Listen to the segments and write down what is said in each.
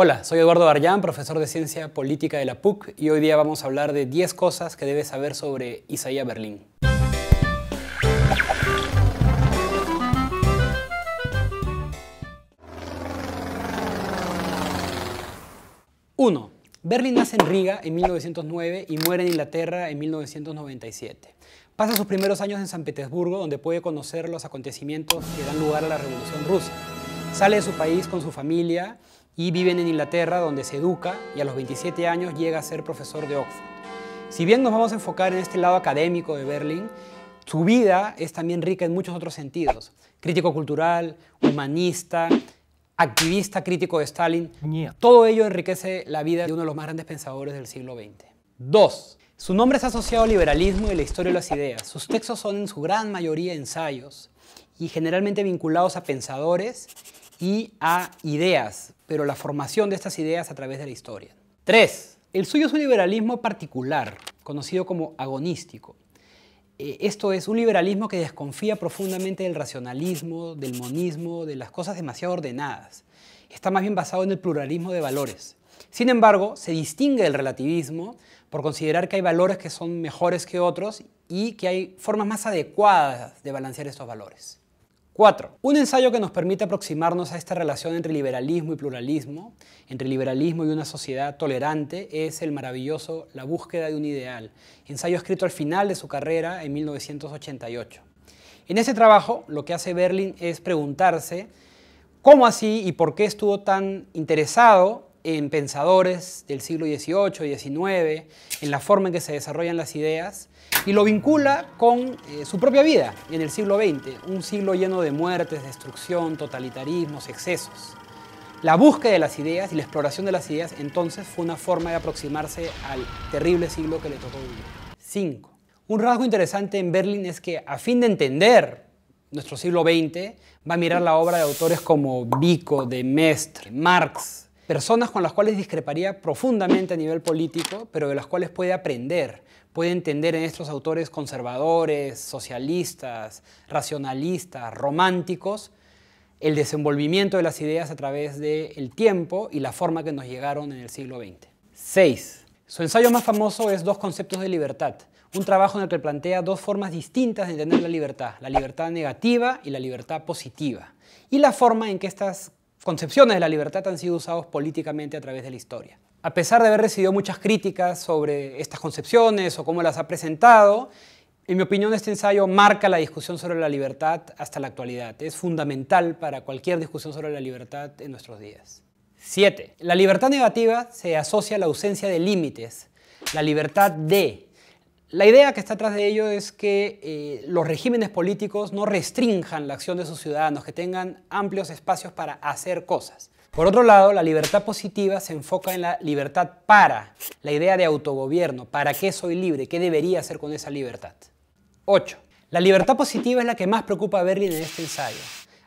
Hola, soy Eduardo Barllán, profesor de Ciencia Política de la PUC y hoy día vamos a hablar de 10 cosas que debes saber sobre Isaías Berlín. 1. Berlín nace en Riga en 1909 y muere en Inglaterra en 1997. Pasa sus primeros años en San Petersburgo, donde puede conocer los acontecimientos que dan lugar a la Revolución Rusa. Sale de su país con su familia y viven en Inglaterra donde se educa y a los 27 años llega a ser profesor de Oxford. Si bien nos vamos a enfocar en este lado académico de Berlín, su vida es también rica en muchos otros sentidos. Crítico cultural, humanista, activista crítico de Stalin. Todo ello enriquece la vida de uno de los más grandes pensadores del siglo XX. 2. Su nombre es asociado al liberalismo y la historia de las ideas. Sus textos son en su gran mayoría ensayos y generalmente vinculados a pensadores y a ideas, pero la formación de estas ideas a través de la historia. 3. El suyo es un liberalismo particular, conocido como agonístico. Eh, esto es un liberalismo que desconfía profundamente del racionalismo, del monismo, de las cosas demasiado ordenadas. Está más bien basado en el pluralismo de valores. Sin embargo, se distingue del relativismo por considerar que hay valores que son mejores que otros y que hay formas más adecuadas de balancear estos valores. 4. Un ensayo que nos permite aproximarnos a esta relación entre liberalismo y pluralismo, entre liberalismo y una sociedad tolerante, es el maravilloso La búsqueda de un ideal, ensayo escrito al final de su carrera en 1988. En ese trabajo, lo que hace Berlin es preguntarse cómo así y por qué estuvo tan interesado en pensadores del siglo XVIII, XIX, en la forma en que se desarrollan las ideas, y lo vincula con eh, su propia vida en el siglo XX, un siglo lleno de muertes, destrucción, totalitarismos, excesos. La búsqueda de las ideas y la exploración de las ideas entonces fue una forma de aproximarse al terrible siglo que le tocó vivir. 5. Un rasgo interesante en Berlín es que a fin de entender nuestro siglo XX, va a mirar la obra de autores como Vico, de Mestre, Marx, personas con las cuales discreparía profundamente a nivel político, pero de las cuales puede aprender, puede entender en estos autores conservadores, socialistas, racionalistas, románticos, el desenvolvimiento de las ideas a través del tiempo y la forma que nos llegaron en el siglo XX. 6. Su ensayo más famoso es Dos conceptos de libertad, un trabajo en el que plantea dos formas distintas de entender la libertad, la libertad negativa y la libertad positiva, y la forma en que estas concepciones de la libertad han sido usados políticamente a través de la historia. A pesar de haber recibido muchas críticas sobre estas concepciones o cómo las ha presentado, en mi opinión este ensayo marca la discusión sobre la libertad hasta la actualidad. Es fundamental para cualquier discusión sobre la libertad en nuestros días. 7. La libertad negativa se asocia a la ausencia de límites, la libertad de, la idea que está atrás de ello es que eh, los regímenes políticos no restrinjan la acción de sus ciudadanos, que tengan amplios espacios para hacer cosas. Por otro lado, la libertad positiva se enfoca en la libertad para, la idea de autogobierno, para qué soy libre, qué debería hacer con esa libertad. 8. La libertad positiva es la que más preocupa a Berlin en este ensayo.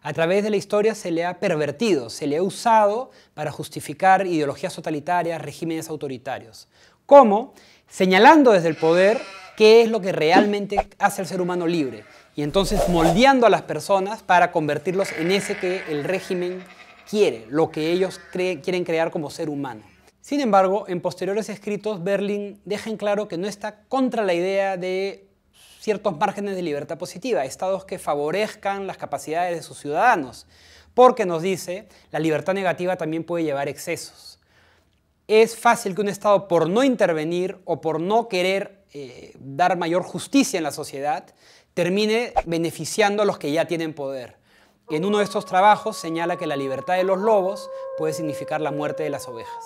A través de la historia se le ha pervertido, se le ha usado para justificar ideologías totalitarias, regímenes autoritarios. ¿Cómo? señalando desde el poder qué es lo que realmente hace al ser humano libre y entonces moldeando a las personas para convertirlos en ese que el régimen quiere, lo que ellos quieren crear como ser humano. Sin embargo, en posteriores escritos, Berlin deja en claro que no está contra la idea de ciertos márgenes de libertad positiva, estados que favorezcan las capacidades de sus ciudadanos, porque nos dice, la libertad negativa también puede llevar excesos es fácil que un Estado, por no intervenir o por no querer eh, dar mayor justicia en la sociedad, termine beneficiando a los que ya tienen poder. En uno de estos trabajos señala que la libertad de los lobos puede significar la muerte de las ovejas.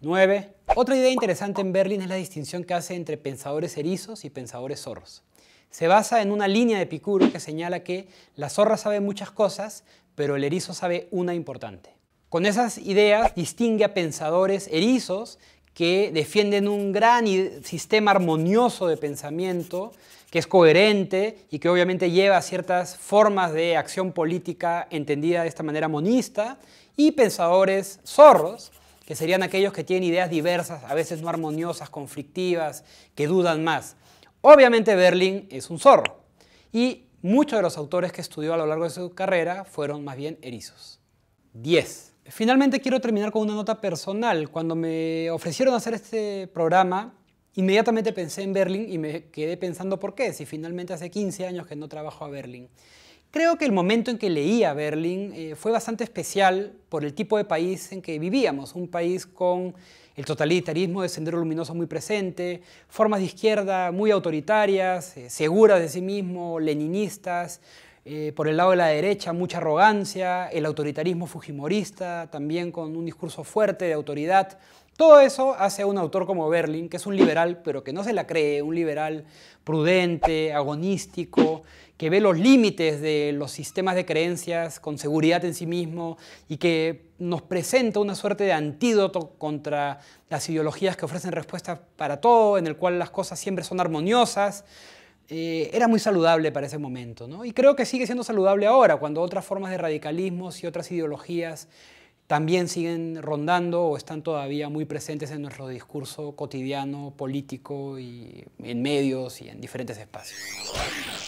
9. Otra idea interesante en Berlín es la distinción que hace entre pensadores erizos y pensadores zorros. Se basa en una línea de Epicuro que señala que la zorra sabe muchas cosas, pero el erizo sabe una importante. Con esas ideas distingue a pensadores erizos que defienden un gran sistema armonioso de pensamiento que es coherente y que obviamente lleva a ciertas formas de acción política entendida de esta manera monista, y pensadores zorros, que serían aquellos que tienen ideas diversas, a veces no armoniosas, conflictivas, que dudan más. Obviamente Berlín es un zorro, y muchos de los autores que estudió a lo largo de su carrera fueron más bien erizos. 10. Finalmente quiero terminar con una nota personal. Cuando me ofrecieron hacer este programa, inmediatamente pensé en Berlín y me quedé pensando por qué, si finalmente hace 15 años que no trabajo a Berlín. Creo que el momento en que leía Berlín eh, fue bastante especial por el tipo de país en que vivíamos, un país con el totalitarismo de Sendero Luminoso muy presente, formas de izquierda muy autoritarias, eh, seguras de sí mismo, leninistas, eh, por el lado de la derecha, mucha arrogancia, el autoritarismo fujimorista, también con un discurso fuerte de autoridad. Todo eso hace a un autor como Berlin, que es un liberal, pero que no se la cree, un liberal prudente, agonístico, que ve los límites de los sistemas de creencias con seguridad en sí mismo y que nos presenta una suerte de antídoto contra las ideologías que ofrecen respuestas para todo, en el cual las cosas siempre son armoniosas, eh, era muy saludable para ese momento, ¿no? Y creo que sigue siendo saludable ahora, cuando otras formas de radicalismos y otras ideologías también siguen rondando o están todavía muy presentes en nuestro discurso cotidiano, político y en medios y en diferentes espacios.